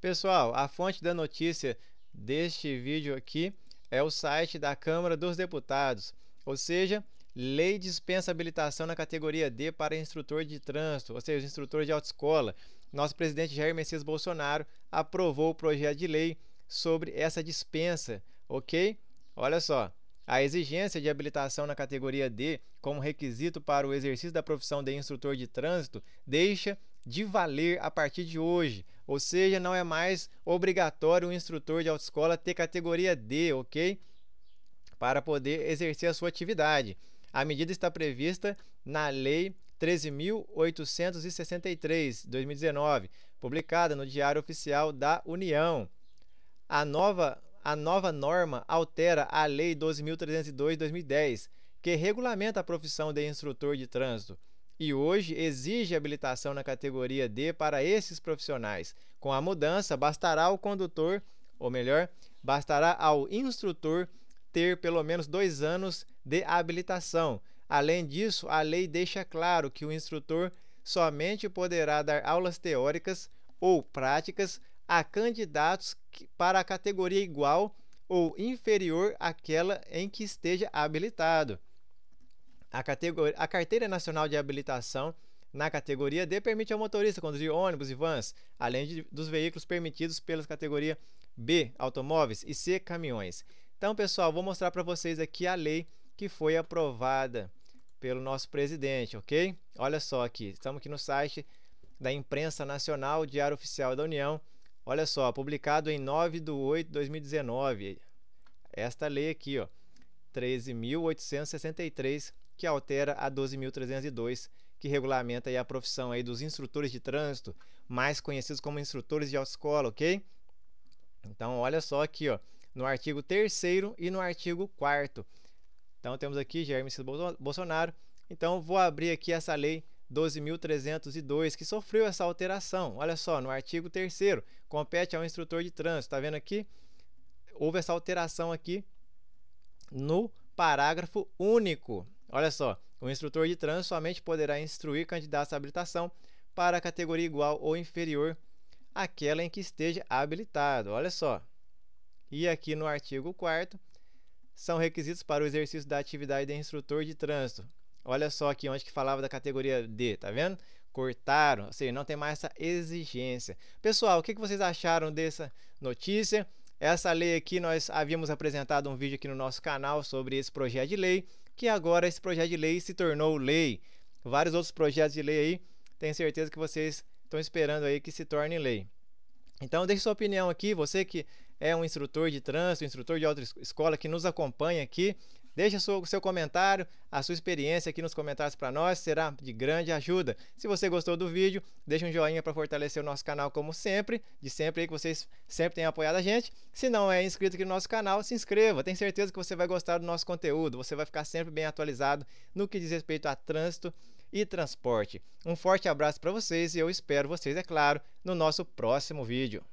Pessoal, a fonte da notícia deste vídeo aqui é o site da Câmara dos Deputados, ou seja, lei dispensa habilitação na categoria D para instrutor de trânsito, ou seja, instrutor de autoescola. Nosso presidente Jair Messias Bolsonaro aprovou o projeto de lei sobre essa dispensa, ok? Olha só. A exigência de habilitação na categoria D como requisito para o exercício da profissão de instrutor de trânsito deixa de valer a partir de hoje. Ou seja, não é mais obrigatório o instrutor de autoescola ter categoria D, ok? Para poder exercer a sua atividade. A medida está prevista na Lei 13.863, 2019, publicada no Diário Oficial da União. A nova, a nova norma altera a Lei 12.302, 2010, que regulamenta a profissão de instrutor de trânsito e hoje exige habilitação na categoria D para esses profissionais. Com a mudança, bastará ao condutor, ou melhor, bastará ao instrutor ter pelo menos dois anos de habilitação. Além disso, a lei deixa claro que o instrutor somente poderá dar aulas teóricas ou práticas a candidatos para a categoria igual ou inferior àquela em que esteja habilitado. A, categoria, a Carteira Nacional de Habilitação na categoria D permite ao motorista conduzir ônibus e vans, além de, dos veículos permitidos pelas categorias B, automóveis, e C, caminhões. Então, pessoal, vou mostrar para vocês aqui a lei que foi aprovada pelo nosso presidente, ok? Olha só aqui, estamos aqui no site da Imprensa Nacional, Diário Oficial da União. Olha só, publicado em 9 de 8 de 2019. Esta lei aqui, ó, 13.863, que altera a 12.302, que regulamenta a profissão aí dos instrutores de trânsito, mais conhecidos como instrutores de autoescola, ok? Então, olha só aqui, ó, no artigo 3 e no artigo 4 Então, temos aqui Jair Messias Bolsonaro. Então, vou abrir aqui essa lei 12.302, que sofreu essa alteração. Olha só, no artigo 3 compete ao instrutor de trânsito. Tá vendo aqui? Houve essa alteração aqui no parágrafo único. Olha só, o instrutor de trânsito somente poderá instruir candidatos à habilitação para a categoria igual ou inferior àquela em que esteja habilitado. Olha só. E aqui no artigo 4 são requisitos para o exercício da atividade de instrutor de trânsito. Olha só aqui onde que falava da categoria D, tá vendo? Cortaram, ou seja, não tem mais essa exigência. Pessoal, o que vocês acharam dessa notícia? Essa lei aqui, nós havíamos apresentado um vídeo aqui no nosso canal sobre esse projeto de lei, que agora esse projeto de lei se tornou lei. Vários outros projetos de lei aí, tenho certeza que vocês estão esperando aí que se torne lei. Então, deixe sua opinião aqui, você que é um instrutor de trânsito, instrutor de autoescola que nos acompanha aqui Deixe o seu comentário, a sua experiência aqui nos comentários para nós, será de grande ajuda. Se você gostou do vídeo, deixe um joinha para fortalecer o nosso canal como sempre, de sempre aí que vocês sempre têm apoiado a gente. Se não é inscrito aqui no nosso canal, se inscreva, tenho certeza que você vai gostar do nosso conteúdo, você vai ficar sempre bem atualizado no que diz respeito a trânsito e transporte. Um forte abraço para vocês e eu espero vocês, é claro, no nosso próximo vídeo.